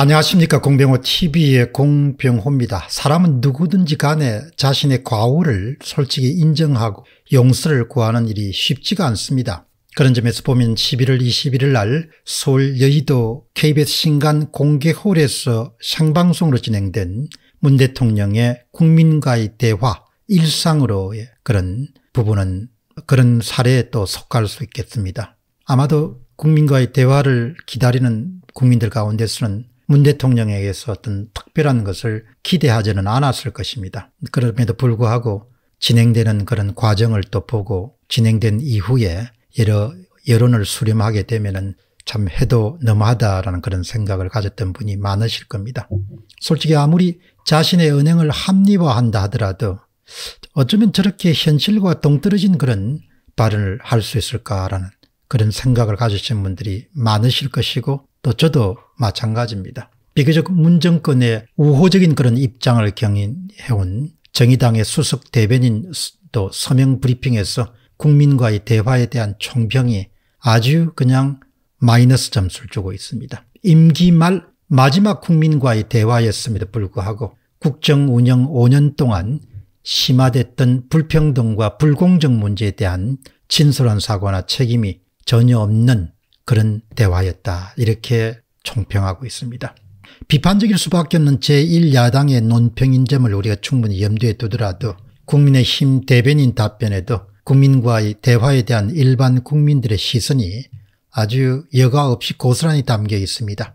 안녕하십니까 공병호 tv의 공병호입니다. 사람은 누구든지 간에 자신의 과오를 솔직히 인정하고 용서를 구하는 일이 쉽지가 않습니다. 그런 점에서 보면 11월 21일 날 서울 여의도 KBS 신간 공개홀에서 생방송으로 진행된 문 대통령의 국민과의 대화 일상으로의 그런 부분은 그런 사례에 또 속할 수 있겠습니다. 아마도 국민과의 대화를 기다리는 국민들 가운데서는 문 대통령에게서 어떤 특별한 것을 기대하지는 않았을 것입니다. 그럼에도 불구하고 진행되는 그런 과정을 또 보고 진행된 이후에 여러 여론을 수렴하게 되면은 참 해도 너무하다라는 그런 생각을 가졌던 분이 많으실 겁니다. 솔직히 아무리 자신의 은행을 합리화한다 하더라도 어쩌면 저렇게 현실과 동떨어진 그런 발언을 할 수 있을까라는 그런 생각을 가지신 분들이 많으실 것이고 또 저도 마찬가지입니다. 비교적 문정권의 우호적인 그런 입장을 경인해온 정의당의 수석 대변인 또 서명 브리핑에서 국민과의 대화에 대한 총평이 아주 그냥 마이너스 점수를 주고 있습니다. 임기 말 마지막 국민과의 대화였음에도 불구하고 국정 운영 5년 동안 심화됐던 불평등과 불공정 문제에 대한 진솔한 사고나 책임이 전혀 없는 그런 대화였다. 이렇게 총평하고 있습니다. 비판적일 수밖에 없는 제1야당의 논평인 점을 우리가 충분히 염두에 두더라도 국민의힘 대변인 답변에도 국민과의 대화에 대한 일반 국민들의 시선이 아주 여과 없이 고스란히 담겨 있습니다.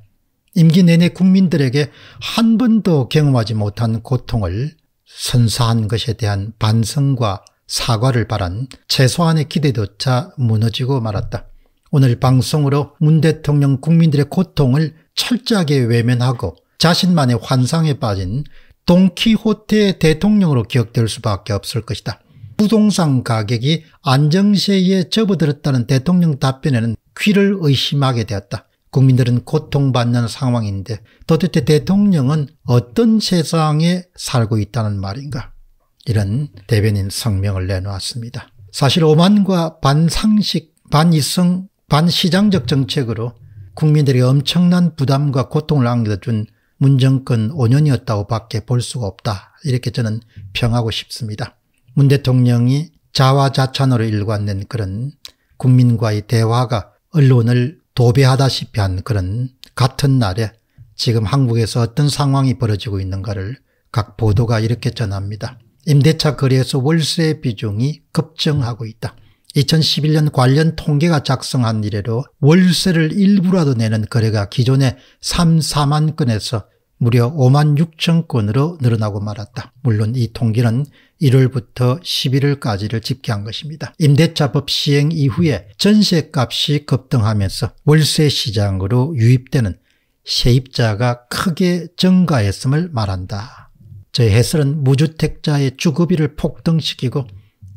임기 내내 국민들에게 한 번도 경험하지 못한 고통을 선사한 것에 대한 반성과 사과를 바란 최소한의 기대조차 무너지고 말았다. 오늘 방송으로 문 대통령 국민들의 고통을 철저하게 외면하고 자신만의 환상에 빠진 동키호테 대통령으로 기억될 수밖에 없을 것이다. 부동산 가격이 안정세에 접어들었다는 대통령 답변에는 귀를 의심하게 되었다. 국민들은 고통받는 상황인데 도대체 대통령은 어떤 세상에 살고 있다는 말인가 이런 대변인 성명을 내놓았습니다. 사실 오만과 반상식, 반이성 반시장적 정책으로 국민들이 엄청난 부담과 고통을 안겨준 문정권 5년이었다고 밖에 볼 수가 없다. 이렇게 저는 평하고 싶습니다. 문 대통령이 자화자찬으로 일관된 그런 국민과의 대화가 언론을 도배하다시피 한 그런 같은 날에 지금 한국에서 어떤 상황이 벌어지고 있는가를 각 보도가 이렇게 전합니다. 임대차 거래에서 월세 비중이 급증하고 있다. 2011년 관련 통계가 작성한 이래로 월세를 일부라도 내는 거래가 기존의 3, 4만 건에서 무려 5만 6천 건으로 늘어나고 말았다. 물론 이 통계는 1월부터 11월까지를 집계한 것입니다. 임대차법 시행 이후에 전세값이 급등하면서 월세 시장으로 유입되는 세입자가 크게 증가했음을 말한다. 저의 해설은 무주택자의 주거비를 폭등시키고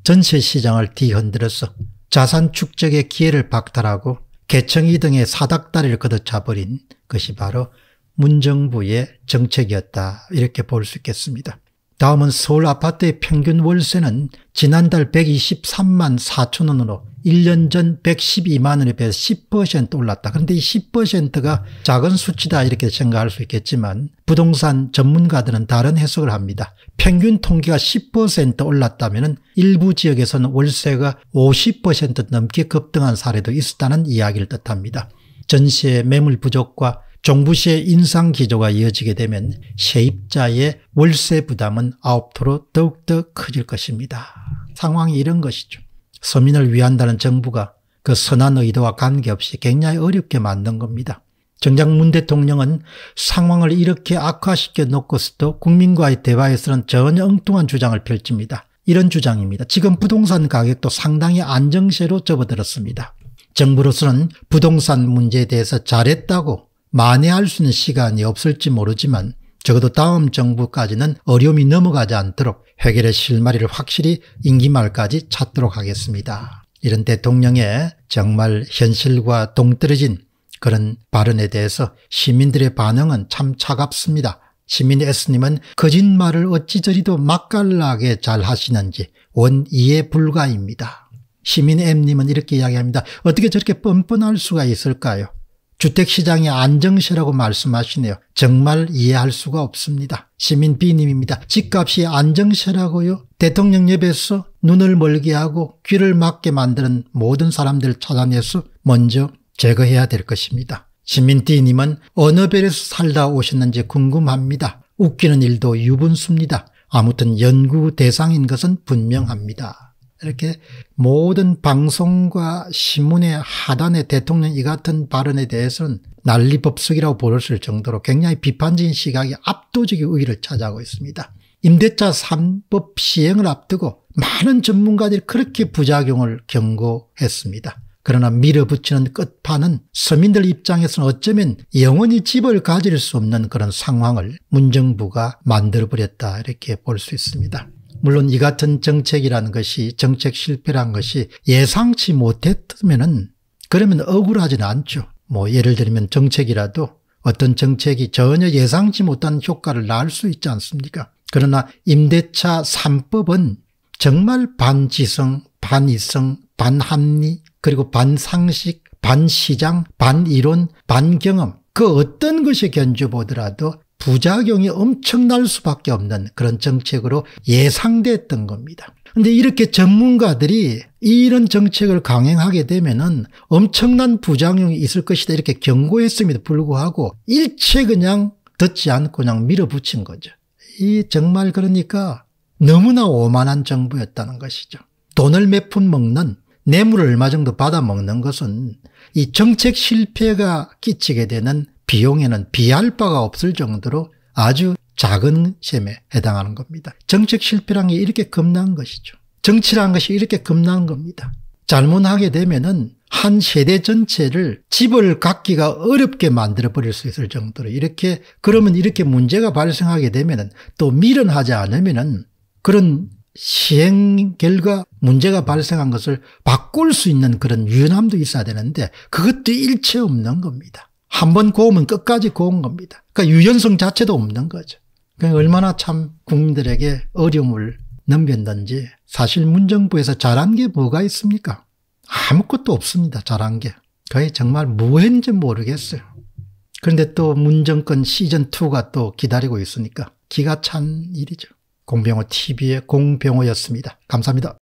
전세 시장을 뒤흔들어서 자산 축적의 기회를 박탈하고 개청이 등의 사닥다리를 걷어차버린 것이 바로 문정부의 정책이었다 이렇게 볼 수 있겠습니다. 다음은 서울 아파트의 평균 월세는 지난달 123만 4천 원으로 1년 전 112만 원에 비해서 10% 올랐다. 그런데 이 10%가 작은 수치다 이렇게 생각할 수 있겠지만 부동산 전문가들은 다른 해석을 합니다. 평균 통계가 10% 올랐다면 일부 지역에서는 월세가 50% 넘게 급등한 사례도 있었다는 이야기를 뜻합니다. 전시의 매물 부족과 정부시의 인상 기조가 이어지게 되면 세입자의 월세 부담은 아홉토로 더욱더 커질 것입니다. 상황이 이런 것이죠. 서민을 위한다는 정부가 그 선한 의도와 관계없이 굉장히 어렵게 만든 겁니다. 정작 문 대통령은 상황을 이렇게 악화시켜 놓고서도 국민과의 대화에서는 전혀 엉뚱한 주장을 펼칩니다. 이런 주장입니다. 지금 부동산 가격도 상당히 안정세로 접어들었습니다. 정부로서는 부동산 문제에 대해서 잘했다고 만회할 수 있는 시간이 없을지 모르지만 적어도 다음 정부까지는 어려움이 넘어가지 않도록 해결의 실마리를 확실히 임기 말까지 찾도록 하겠습니다. 이런 대통령의 정말 현실과 동떨어진 그런 발언에 대해서 시민들의 반응은 참 차갑습니다. 시민 S님은 거짓말을 어찌 저리도 맛깔나게 잘 하시는지 원이에 불과입니다. 시민 M님은 이렇게 이야기합니다. 어떻게 저렇게 뻔뻔할 수가 있을까요? 주택시장의 안정세라고 말씀하시네요. 정말 이해할 수가 없습니다. 시민 B님입니다. 집값이 안정세라고요? 대통령 옆에서 눈을 멀게 하고 귀를 막게 만드는 모든 사람들 찾아내서 먼저 제거해야 될 것입니다. 시민 D님은 어느 별에서 살다 오셨는지 궁금합니다. 웃기는 일도 유분수입니다. 아무튼 연구 대상인 것은 분명합니다. 이렇게 모든 방송과 신문의 하단의 대통령 이 같은 발언에 대해서는 난리법석이라고 부르을 정도로 굉장히 비판적인 시각이 압도적인 우위를 차지하고 있습니다. 임대차 3법 시행을 앞두고 많은 전문가들이 그렇게 부작용을 경고했습니다. 그러나 밀어붙이는 끝판은 서민들 입장에서는 어쩌면 영원히 집을 가질 수 없는 그런 상황을 문정부가 만들어버렸다 이렇게 볼 수 있습니다. 물론 이 같은 정책이라는 것이 정책 실패란 것이 예상치 못했으면은 그러면 억울하지는 않죠. 뭐 예를 들면 정책이라도 어떤 정책이 전혀 예상치 못한 효과를 낳을 수 있지 않습니까? 그러나 임대차 3법은 정말 반지성, 반이성, 반합리, 그리고 반상식, 반시장, 반이론, 반경험 그 어떤 것이 견주보더라도 부작용이 엄청날 수밖에 없는 그런 정책으로 예상됐던 겁니다. 근데 이렇게 전문가들이 이런 정책을 강행하게 되면은 엄청난 부작용이 있을 것이다 이렇게 경고했음에도 불구하고 일체 그냥 듣지 않고 그냥 밀어붙인 거죠. 이 정말 그러니까 너무나 오만한 정부였다는 것이죠. 돈을 몇 푼 먹는 뇌물을 얼마 정도 받아먹는 것은 이 정책 실패가 끼치게 되는 비용에는 비할 바가 없을 정도로 아주 작은 셈에 해당하는 겁니다. 정책 실패란 게 이렇게 겁난 것이죠. 정치란 것이 이렇게 겁난 겁니다. 잘못하게 되면은 한 세대 전체를 집을 갖기가 어렵게 만들어 버릴 수 있을 정도로 이렇게 그러면 이렇게 문제가 발생하게 되면은 또 밀어하지 않으면은 그런 시행 결과 문제가 발생한 것을 바꿀 수 있는 그런 유연함도 있어야 되는데 그것도 일체 없는 겁니다. 한번 고우면 끝까지 고운 겁니다. 그러니까 유연성 자체도 없는 거죠. 그러니까 얼마나 참 국민들에게 어려움을 넘겼는지 사실 문정부에서 잘한 게 뭐가 있습니까? 아무것도 없습니다. 잘한 게. 거의 정말 뭐했는지 모르겠어요. 그런데 또 문정권 시즌2가 또 기다리고 있으니까 기가 찬 일이죠. 공병호 TV의 공병호였습니다. 감사합니다.